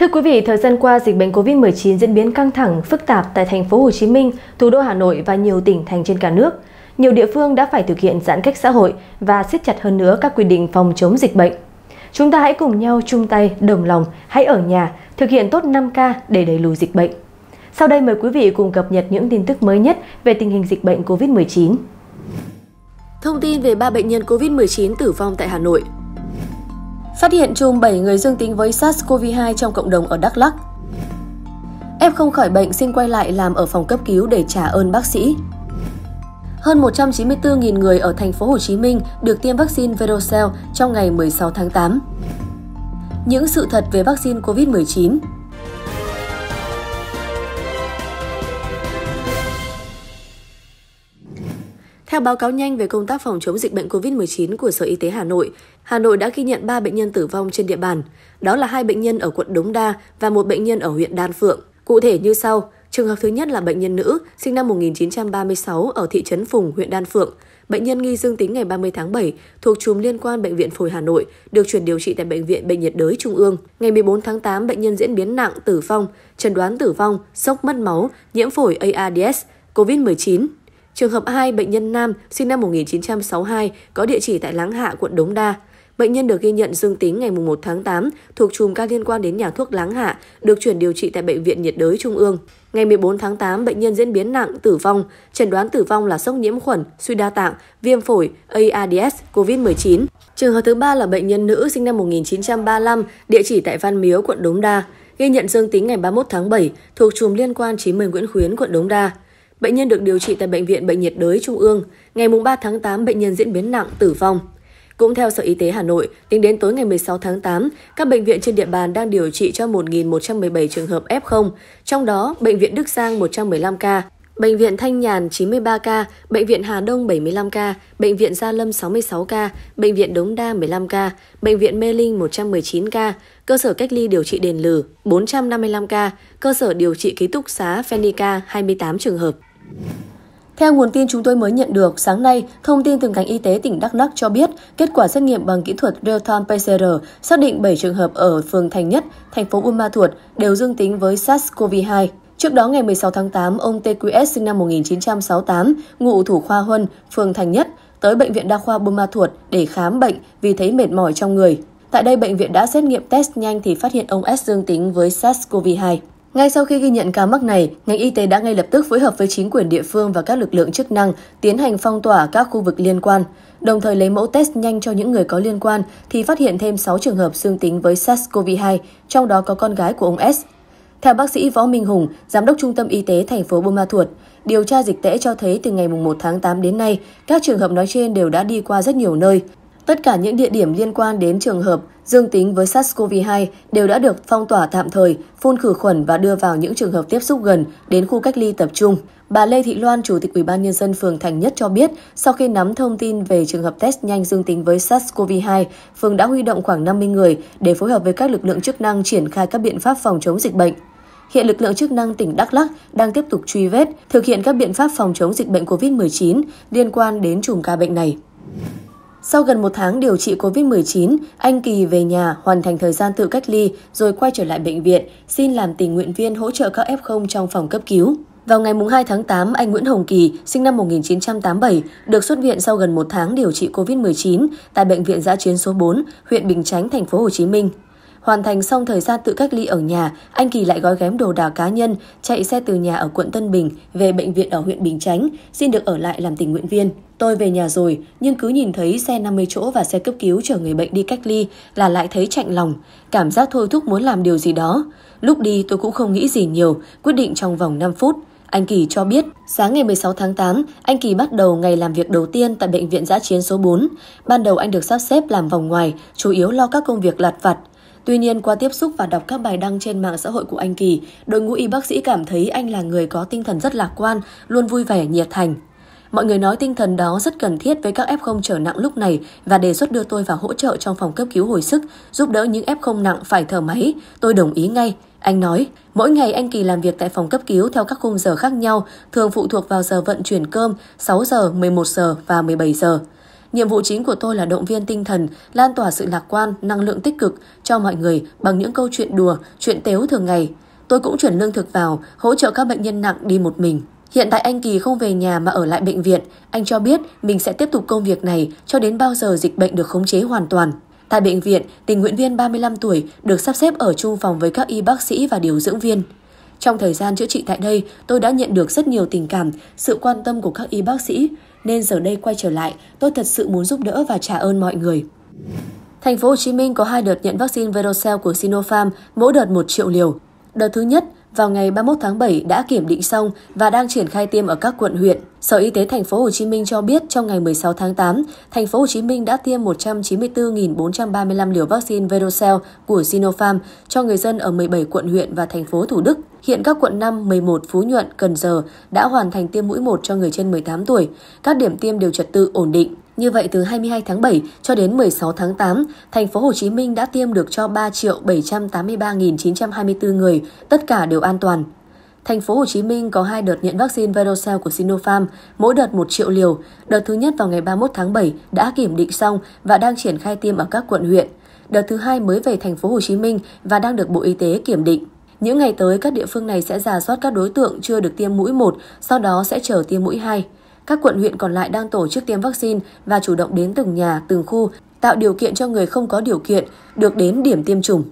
Thưa quý vị, thời gian qua dịch bệnh COVID-19 diễn biến căng thẳng, phức tạp tại thành phố Hồ Chí Minh, thủ đô Hà Nội và nhiều tỉnh thành trên cả nước. Nhiều địa phương đã phải thực hiện giãn cách xã hội và siết chặt hơn nữa các quy định phòng chống dịch bệnh. Chúng ta hãy cùng nhau chung tay, đồng lòng, hãy ở nhà, thực hiện tốt 5K để đẩy lùi dịch bệnh. Sau đây mời quý vị cùng cập nhật những tin tức mới nhất về tình hình dịch bệnh COVID-19. Thông tin về 3 bệnh nhân COVID-19 tử vong tại Hà Nội phát hiện chung 7 người dương tính với SARS-CoV-2 trong cộng đồng ở Đắk Lắk. F không khỏi bệnh xin quay lại làm ở phòng cấp cứu để trả ơn bác sĩ. Hơn 194.000 người ở thành phố Hồ Chí Minh được tiêm vaccine Verocell trong ngày 16 tháng 8. Những sự thật về vaccine COVID-19 Theo báo cáo nhanh về công tác phòng chống dịch bệnh COVID-19 của Sở Y tế Hà Nội, Hà Nội đã ghi nhận 3 bệnh nhân tử vong trên địa bàn, đó là hai bệnh nhân ở quận Đống Đa và một bệnh nhân ở huyện Đan Phượng. Cụ thể như sau, trường hợp thứ nhất là bệnh nhân nữ, sinh năm 1936 ở thị trấn Phùng, huyện Đan Phượng. Bệnh nhân nghi dương tính ngày 30 tháng 7 thuộc chùm liên quan Bệnh viện Phổi Hà Nội, được chuyển điều trị tại Bệnh viện Bệnh nhiệt đới Trung ương. Ngày 14 tháng 8, bệnh nhân diễn biến nặng, tử vong, chẩn đoán tử vong, sốc mất máu, nhiễm phổi ARDS, COVID-19, Trường hợp 2, bệnh nhân nam, sinh năm 1962, có địa chỉ tại Láng Hạ, quận Đống Đa. Bệnh nhân được ghi nhận dương tính ngày 1 tháng 8 thuộc chùm ca liên quan đến nhà thuốc Láng Hạ, được chuyển điều trị tại Bệnh viện nhiệt đới Trung ương. Ngày 14 tháng 8, bệnh nhân diễn biến nặng, tử vong. Chẩn đoán tử vong là sốc nhiễm khuẩn, suy đa tạng, viêm phổi, AIDS, COVID-19. Trường hợp thứ ba là bệnh nhân nữ sinh năm 1935, địa chỉ tại Văn Miếu, quận Đống Đa. Ghi nhận dương tính ngày 31 tháng 7, thuộc chùm liên quan 90 Nguyễn Khuyến, quận Đống Đa. Bệnh nhân được điều trị tại Bệnh viện Bệnh nhiệt đới Trung ương. Ngày 3 tháng 8, bệnh nhân diễn biến nặng, tử vong. Cũng theo Sở Y tế Hà Nội, tính đến tối ngày 16 tháng 8, các bệnh viện trên địa bàn đang điều trị cho 1.117 trường hợp F0, trong đó Bệnh viện Đức Giang 115 ca, Bệnh viện Thanh Nhàn 93 ca, Bệnh viện Hà Đông 75 ca, Bệnh viện Gia Lâm 66 ca, Bệnh viện Đống Đa 15 ca, Bệnh viện Mê Linh 119 ca, Cơ sở cách ly điều trị Đền Lử 455 ca, Cơ sở điều trị ký túc xá Fenica 28 trường hợp. Theo nguồn tin chúng tôi mới nhận được, sáng nay, thông tin từ ngành y tế tỉnh Đắk Lắk cho biết, kết quả xét nghiệm bằng kỹ thuật real-time PCR xác định 7 trường hợp ở phường Thành Nhất, thành phố Buôn Ma Thuột đều dương tính với SARS-CoV-2. Trước đó ngày 16 tháng 8, ông TQS sinh năm 1968, ngụ thủ khoa Huân, phường Thành Nhất, tới bệnh viện đa khoa Buôn Ma Thuột để khám bệnh vì thấy mệt mỏi trong người. Tại đây bệnh viện đã xét nghiệm test nhanh thì phát hiện ông S dương tính với SARS-CoV-2. Ngay sau khi ghi nhận ca mắc này, ngành y tế đã ngay lập tức phối hợp với chính quyền địa phương và các lực lượng chức năng tiến hành phong tỏa các khu vực liên quan, đồng thời lấy mẫu test nhanh cho những người có liên quan thì phát hiện thêm 6 trường hợp dương tính với SARS-CoV-2, trong đó có con gái của ông S. Theo bác sĩ Võ Minh Hùng, giám đốc Trung tâm Y tế thành phố Buôn Ma Thuột, điều tra dịch tễ cho thấy từ ngày 1 tháng 8 đến nay, các trường hợp nói trên đều đã đi qua rất nhiều nơi, Tất cả những địa điểm liên quan đến trường hợp dương tính với SARS-CoV-2 đều đã được phong tỏa tạm thời, phun khử khuẩn và đưa vào những trường hợp tiếp xúc gần đến khu cách ly tập trung. Bà Lê Thị Loan, Chủ tịch Ủy ban nhân dân phường Thành Nhất cho biết, sau khi nắm thông tin về trường hợp test nhanh dương tính với SARS-CoV-2, phường đã huy động khoảng 50 người để phối hợp với các lực lượng chức năng triển khai các biện pháp phòng chống dịch bệnh. Hiện lực lượng chức năng tỉnh Đắk Lắk đang tiếp tục truy vết, thực hiện các biện pháp phòng chống dịch bệnh COVID-19 liên quan đến chùm ca bệnh này. Sau gần một tháng điều trị COVID-19, anh Kỳ về nhà, hoàn thành thời gian tự cách ly rồi quay trở lại bệnh viện, xin làm tình nguyện viên hỗ trợ các F0 trong phòng cấp cứu. Vào ngày 2 tháng 8, anh Nguyễn Hồng Kỳ, sinh năm 1987, được xuất viện sau gần một tháng điều trị COVID-19 tại Bệnh viện giã chiến số 4, huyện Bình Chánh, thành phố Hồ Chí Minh. Hoàn thành xong thời gian tự cách ly ở nhà, anh Kỳ lại gói ghém đồ đạc cá nhân, chạy xe từ nhà ở quận Tân Bình về bệnh viện ở huyện Bình Chánh, xin được ở lại làm tình nguyện viên. Tôi về nhà rồi, nhưng cứ nhìn thấy xe 50 chỗ và xe cấp cứu chở người bệnh đi cách ly là lại thấy chạnh lòng, cảm giác thôi thúc muốn làm điều gì đó. Lúc đi tôi cũng không nghĩ gì nhiều, quyết định trong vòng 5 phút. Anh Kỳ cho biết, sáng ngày 16 tháng 8, anh Kỳ bắt đầu ngày làm việc đầu tiên tại Bệnh viện giã chiến số 4. Ban đầu anh được sắp xếp làm vòng ngoài, chủ yếu lo các công việc lặt vặt. Tuy nhiên, qua tiếp xúc và đọc các bài đăng trên mạng xã hội của anh Kỳ, đội ngũ y bác sĩ cảm thấy anh là người có tinh thần rất lạc quan, luôn vui vẻ, nhiệt thành. Mọi người nói tinh thần đó rất cần thiết với các F0 trở nặng lúc này và đề xuất đưa tôi vào hỗ trợ trong phòng cấp cứu hồi sức, giúp đỡ những F0 nặng phải thở máy. Tôi đồng ý ngay. Anh nói, mỗi ngày anh Kỳ làm việc tại phòng cấp cứu theo các khung giờ khác nhau, thường phụ thuộc vào giờ vận chuyển cơm 6 giờ, 11 giờ và 17 giờ. Nhiệm vụ chính của tôi là động viên tinh thần, lan tỏa sự lạc quan, năng lượng tích cực cho mọi người bằng những câu chuyện đùa, chuyện tếu thường ngày. Tôi cũng chuyển lương thực vào, hỗ trợ các bệnh nhân nặng đi một mình. Hiện tại anh Kỳ không về nhà mà ở lại bệnh viện. Anh cho biết mình sẽ tiếp tục công việc này cho đến bao giờ dịch bệnh được khống chế hoàn toàn. Tại bệnh viện, tình nguyện viên 35 tuổi được sắp xếp ở chung phòng với các y bác sĩ và điều dưỡng viên. Trong thời gian chữa trị tại đây, tôi đã nhận được rất nhiều tình cảm, sự quan tâm của các y bác sĩ, nên giờ đây quay trở lại, tôi thật sự muốn giúp đỡ và trả ơn mọi người. Thành phố Hồ Chí Minh có hai đợt nhận vaccine Verocell của Sinopharm, mỗi đợt 1 triệu liều. Đợt thứ nhất vào ngày 31 tháng 7 đã kiểm định xong và đang triển khai tiêm ở các quận huyện. Sở Y tế thành phố Hồ Chí Minh cho biết trong ngày 16 tháng 8, thành phố Hồ Chí Minh đã tiêm 194.435 liều vaccine Verocell của Sinopharm cho người dân ở 17 quận huyện và thành phố Thủ Đức. Hiện các quận 5, 11, Phú Nhuận, Cần Giờ đã hoàn thành tiêm mũi 1 cho người trên 18 tuổi. Các điểm tiêm đều trật tự ổn định. Như vậy từ 22 tháng 7 cho đến 16 tháng 8, thành phố Hồ Chí Minh đã tiêm được cho 3 783.924 người, tất cả đều an toàn. Thành phố Hồ Chí Minh có hai đợt nhận vaccine Verocell của Sinopharm, mỗi đợt 1 triệu liều. Đợt thứ nhất vào ngày 31 tháng 7 đã kiểm định xong và đang triển khai tiêm ở các quận huyện. Đợt thứ hai mới về thành phố Hồ Chí Minh và đang được Bộ Y tế kiểm định. Những ngày tới, các địa phương này sẽ giả soát các đối tượng chưa được tiêm mũi 1, sau đó sẽ chờ tiêm mũi 2. Các quận huyện còn lại đang tổ chức tiêm vaccine và chủ động đến từng nhà, từng khu, tạo điều kiện cho người không có điều kiện được đến điểm tiêm chủng.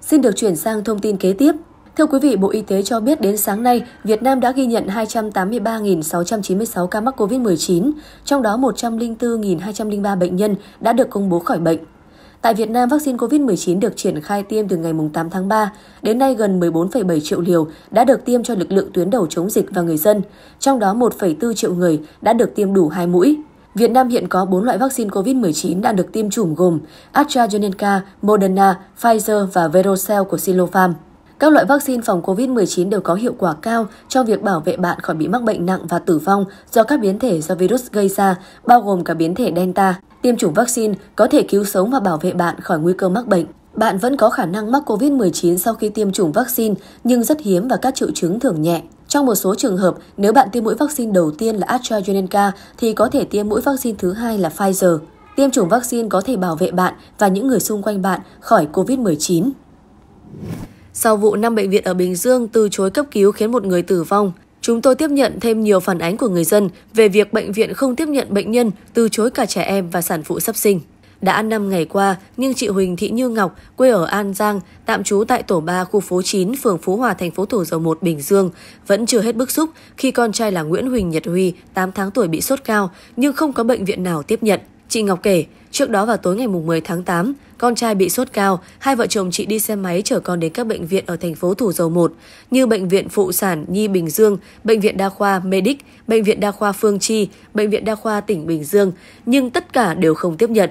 Xin được chuyển sang thông tin kế tiếp. Thưa quý vị, Bộ Y tế cho biết đến sáng nay, Việt Nam đã ghi nhận 283.696 ca mắc COVID-19, trong đó 104.203 bệnh nhân đã được công bố khỏi bệnh. Tại Việt Nam, vaccine COVID-19 được triển khai tiêm từ ngày 8 tháng 3. Đến nay, gần 14,7 triệu liều đã được tiêm cho lực lượng tuyến đầu chống dịch và người dân, trong đó 1,4 triệu người đã được tiêm đủ 2 mũi. Việt Nam hiện có 4 loại vaccine COVID-19 đang được tiêm chủng gồm AstraZeneca, Moderna, Pfizer và Verocell của Sinopharm. Các loại vaccine phòng COVID-19 đều có hiệu quả cao cho việc bảo vệ bạn khỏi bị mắc bệnh nặng và tử vong do các biến thể do virus gây ra, bao gồm cả biến thể Delta. Tiêm chủng vaccine có thể cứu sống và bảo vệ bạn khỏi nguy cơ mắc bệnh. Bạn vẫn có khả năng mắc COVID-19 sau khi tiêm chủng vaccine, nhưng rất hiếm và các triệu chứng thường nhẹ. Trong một số trường hợp, nếu bạn tiêm mũi vaccine đầu tiên là AstraZeneca thì có thể tiêm mũi vaccine thứ hai là Pfizer. Tiêm chủng vaccine có thể bảo vệ bạn và những người xung quanh bạn khỏi COVID-19. Sau vụ 5 bệnh viện ở Bình Dương từ chối cấp cứu khiến một người tử vong, chúng tôi tiếp nhận thêm nhiều phản ánh của người dân về việc bệnh viện không tiếp nhận bệnh nhân, từ chối cả trẻ em và sản phụ sắp sinh. Đã 5 ngày qua, nhưng chị Huỳnh Thị Như Ngọc, quê ở An Giang, tạm trú tại tổ 3 khu phố 9, phường Phú Hòa, thành phố Thủ Dầu Một, Bình Dương, vẫn chưa hết bức xúc khi con trai là Nguyễn Huỳnh Nhật Huy, 8 tháng tuổi bị sốt cao nhưng không có bệnh viện nào tiếp nhận. Chị Ngọc kể, trước đó vào tối ngày 10 tháng 8, con trai bị sốt cao, hai vợ chồng chị đi xe máy chở con đến các bệnh viện ở thành phố Thủ Dầu Một như Bệnh viện Phụ Sản Nhi Bình Dương, Bệnh viện Đa khoa Medic, Bệnh viện Đa khoa Phương Chi, Bệnh viện Đa khoa tỉnh Bình Dương, nhưng tất cả đều không tiếp nhận.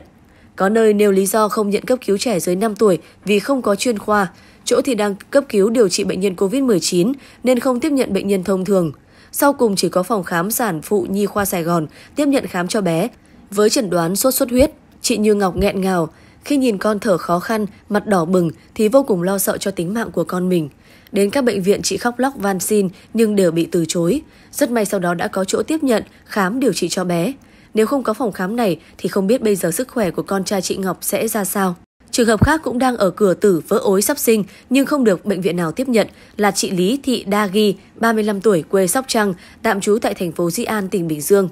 Có nơi nêu lý do không nhận cấp cứu trẻ dưới 5 tuổi vì không có chuyên khoa, chỗ thì đang cấp cứu điều trị bệnh nhân COVID-19 nên không tiếp nhận bệnh nhân thông thường. Sau cùng chỉ có phòng khám sản phụ Nhi khoa Sài Gòn tiếp nhận khám cho bé với chẩn đoán sốt xuất huyết. Chị Như Ngọc nghẹn ngào, khi nhìn con thở khó khăn, mặt đỏ bừng thì vô cùng lo sợ cho tính mạng của con mình. Đến các bệnh viện chị khóc lóc van xin nhưng đều bị từ chối. Rất may sau đó đã có chỗ tiếp nhận, khám điều trị cho bé. Nếu không có phòng khám này thì không biết bây giờ sức khỏe của con trai chị Ngọc sẽ ra sao. Trường hợp khác cũng đang ở cửa tử vỡ ối sắp sinh nhưng không được bệnh viện nào tiếp nhận là chị Lý Thị Đa Ghi, 35 tuổi, quê Sóc Trăng, tạm trú tại thành phố Di An, tỉnh Bình Dương.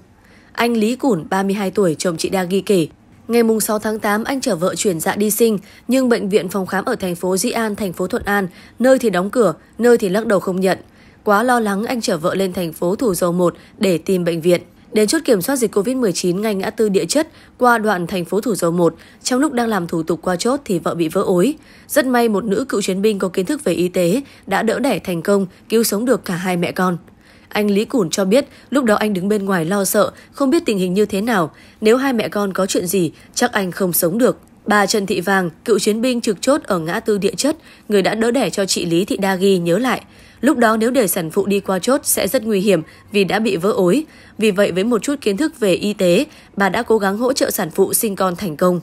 Anh Lý Củn, 32 tuổi, chồng chị Đa Ghi kể, Ngày 6 tháng 8, anh chở vợ chuyển dạ đi sinh, nhưng bệnh viện phòng khám ở thành phố Di An, thành phố Thuận An, nơi thì đóng cửa, nơi thì lắc đầu không nhận. Quá lo lắng, anh chở vợ lên thành phố Thủ Dầu Một để tìm bệnh viện. Đến chốt kiểm soát dịch COVID-19 ngay ngã tư địa chất qua đoạn thành phố Thủ Dầu Một, trong lúc đang làm thủ tục qua chốt thì vợ bị vỡ ối. Rất may một nữ cựu chiến binh có kiến thức về y tế đã đỡ đẻ thành công, cứu sống được cả hai mẹ con. Anh Lý Củn cho biết lúc đó anh đứng bên ngoài lo sợ, không biết tình hình như thế nào. Nếu hai mẹ con có chuyện gì, chắc anh không sống được. Bà Trần Thị Vàng, cựu chiến binh trực chốt ở ngã tư địa chất, người đã đỡ đẻ cho chị Lý Thị Đa Ghi nhớ lại. Lúc đó nếu để sản phụ đi qua chốt sẽ rất nguy hiểm vì đã bị vỡ ối. Vì vậy với một chút kiến thức về y tế, bà đã cố gắng hỗ trợ sản phụ sinh con thành công.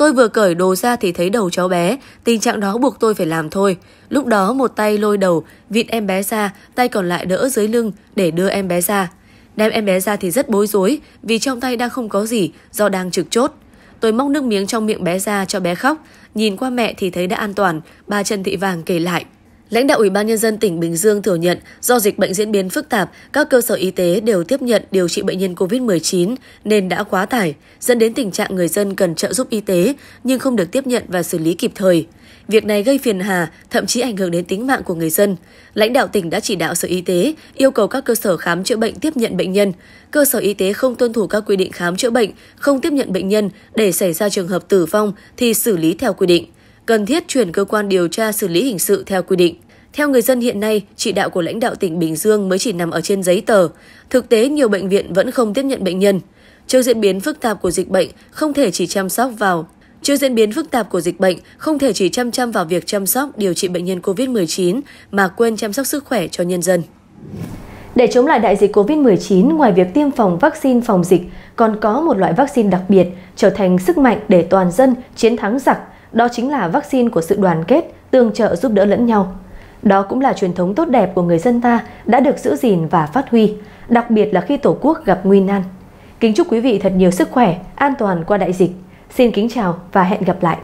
Tôi vừa cởi đồ ra thì thấy đầu cháu bé, tình trạng đó buộc tôi phải làm thôi. Lúc đó một tay lôi đầu, vịt em bé ra, tay còn lại đỡ dưới lưng để đưa em bé ra. Đem em bé ra thì rất bối rối vì trong tay đang không có gì do đang trực chốt. Tôi móc nước miếng trong miệng bé ra cho bé khóc, nhìn qua mẹ thì thấy đã an toàn, Bà Trần thị vàng kể lại. Lãnh đạo Ủy ban Nhân dân tỉnh Bình Dương thừa nhận do dịch bệnh diễn biến phức tạp, các cơ sở y tế đều tiếp nhận điều trị bệnh nhân COVID-19 nên đã quá tải, dẫn đến tình trạng người dân cần trợ giúp y tế nhưng không được tiếp nhận và xử lý kịp thời. Việc này gây phiền hà, thậm chí ảnh hưởng đến tính mạng của người dân. Lãnh đạo tỉnh đã chỉ đạo Sở Y tế yêu cầu các cơ sở khám chữa bệnh tiếp nhận bệnh nhân. Cơ sở y tế không tuân thủ các quy định khám chữa bệnh, không tiếp nhận bệnh nhân để xảy ra trường hợp tử vong thì xử lý theo quy định cần thiết chuyển cơ quan điều tra xử lý hình sự theo quy định. Theo người dân hiện nay, chỉ đạo của lãnh đạo tỉnh Bình Dương mới chỉ nằm ở trên giấy tờ. Thực tế, nhiều bệnh viện vẫn không tiếp nhận bệnh nhân. Trước diễn biến phức tạp của dịch bệnh, không thể chỉ chăm sóc vào Trước diễn biến phức tạp của dịch bệnh, không thể chỉ chăm chăm vào việc chăm sóc điều trị bệnh nhân COVID-19 mà quên chăm sóc sức khỏe cho nhân dân. Để chống lại đại dịch COVID-19, ngoài việc tiêm phòng vaccine phòng dịch, còn có một loại vaccine đặc biệt trở thành sức mạnh để toàn dân chiến thắng giặc đó chính là vaccine của sự đoàn kết, tương trợ giúp đỡ lẫn nhau. Đó cũng là truyền thống tốt đẹp của người dân ta đã được giữ gìn và phát huy, đặc biệt là khi Tổ quốc gặp nguy nan. Kính chúc quý vị thật nhiều sức khỏe, an toàn qua đại dịch. Xin kính chào và hẹn gặp lại!